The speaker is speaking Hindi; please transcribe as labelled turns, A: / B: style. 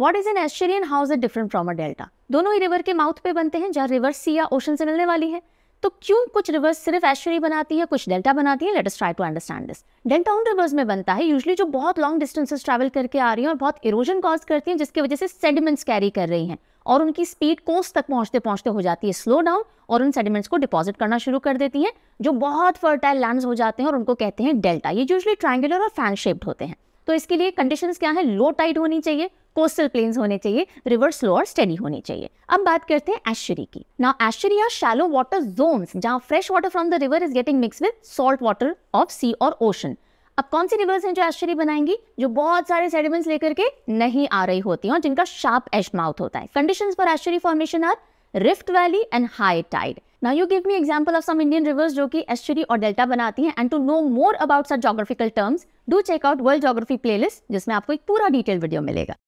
A: what is an estuarine how's is different from a delta दोनों ही रिवर के माउथ पे बनते हैं जहाँ रिवर सी या ओशन से मिलने वाली है तो क्यों कुछ रिवर्स सिर्फ एश्वरी बनाती है कुछ डेल्टा बनाती है let's try to understand this delta उन रिवर्स में बनता है यूजली जो बहुत लॉन्ग डिस्टेंसेस ट्रैवल करके आ रही हैं और बहुत इरोजन कॉज करती हैं जिसकी वजह से सेडिमेंट्स कैरी कर रही हैं और उनकी स्पीड कोस तक पहुंचते पहुंचते हो जाती है स्लो डाउन और उन सेडिमेंट्स को डिपॉजिट करना शुरू कर देती हैं जो बहुत फर्टाइल लैंड हो जाते हैं और उनको कहते हैं डेल्टा ये यूजली ट्राइंगुलर और फैन शेप्ड होते हैं तो इसके लिए कंडीशंस क्या है लो टाइड होनी चाहिए कोस्टल प्लेन्स होने चाहिए रिवर्स स्लो और स्टेडी होने चाहिए अब बात करते हैं एश्चरी की now estuary are shallow water zone जहां fresh water from the river is getting mix with salt water of sea और ओशन अब कौन सी रिवर्स हैं जो एश्चरी बनाएंगी जो बहुत सारे सेडिमेंट्स लेकर के नहीं आ रही होती हैं और जिनका शार्प एश माउथ होता है condition for estuary formation are rift valley and high tide Now you give me example of some Indian rivers जो कि estuary और delta बनाती हैं and to know more about such geographical terms, do check out World Geography playlist जिसमें आपको एक पूरा detailed video मिलेगा